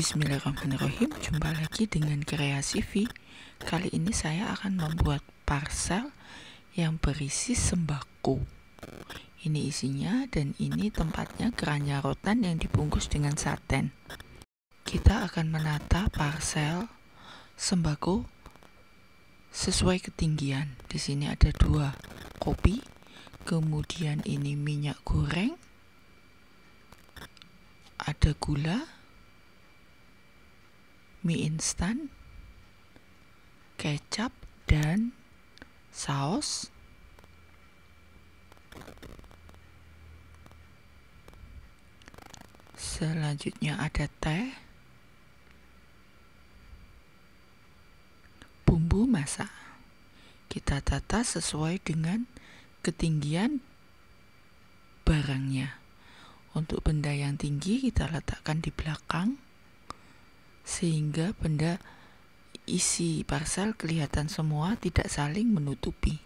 Bismillahirrahmanirrahim, jumpa lagi dengan kreasi V. Kali ini saya akan membuat parcel yang berisi sembako. Ini isinya dan ini tempatnya keranjang rotan yang dibungkus dengan saten. Kita akan menata parcel sembako sesuai ketinggian. Di sini ada dua kopi, kemudian ini minyak goreng, ada gula, mie instan, kecap, dan saus. Selanjutnya ada teh, bumbu masak. Kita tata sesuai dengan ketinggian barangnya. Untuk benda yang tinggi kita letakkan di belakang sehingga benda isi parsel kelihatan semua tidak saling menutupi.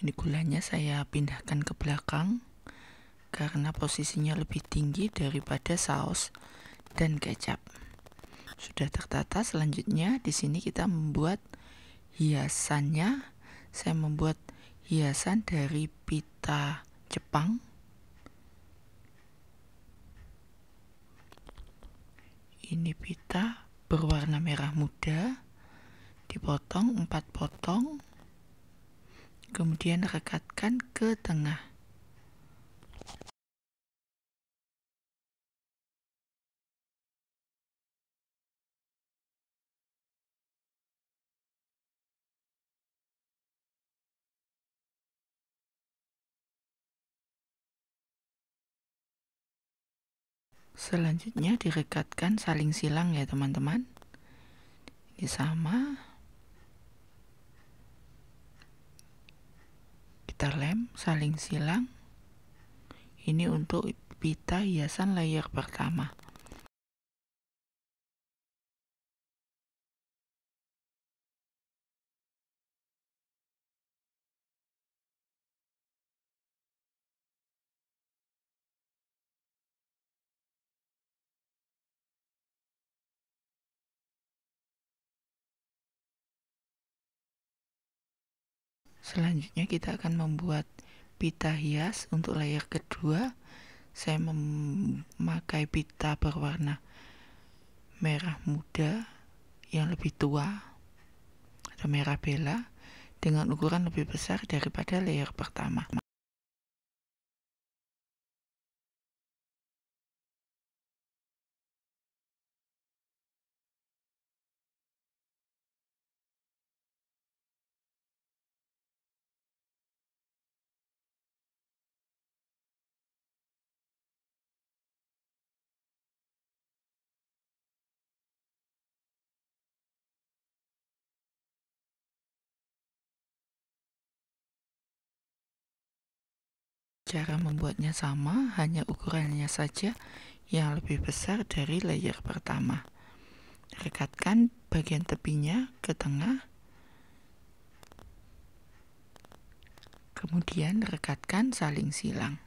Ini gulanya saya pindahkan ke belakang karena posisinya lebih tinggi daripada saus dan kecap. Sudah tertata, selanjutnya di sini kita membuat hiasannya. Saya membuat hiasan dari pita Jepang. Ini pita berwarna merah muda dipotong 4 potong kemudian rekatkan ke tengah Selanjutnya direkatkan saling silang ya teman-teman. Ini sama. Kita lem saling silang. Ini untuk pita hiasan layer pertama. Selanjutnya kita akan membuat pita hias untuk layer kedua. Saya memakai pita berwarna merah muda yang lebih tua atau merah bela dengan ukuran lebih besar daripada layer pertama. Cara membuatnya sama, hanya ukurannya saja yang lebih besar dari layer pertama. Rekatkan bagian tepinya ke tengah, kemudian rekatkan saling silang.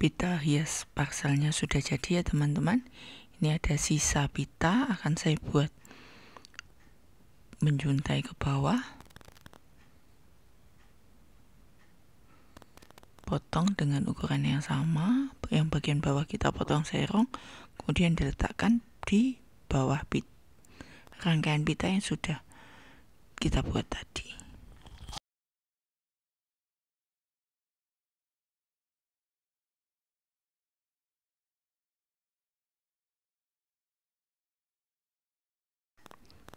Pita hias parselnya sudah jadi ya teman-teman. Ini ada sisa pita akan saya buat menjuntai ke bawah. Potong dengan ukuran yang sama. Yang bagian bawah kita potong serong, kemudian diletakkan di bawah pita, rangkaian pita yang sudah kita buat tadi.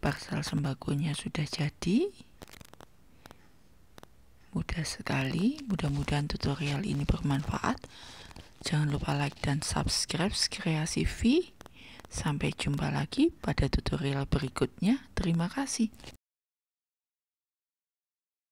Parsel sembakonya sudah jadi. Mudah sekali. Mudah-mudahan tutorial ini bermanfaat. Jangan lupa like dan subscribe Kreasi V. Sampai jumpa lagi pada tutorial berikutnya. Terima kasih.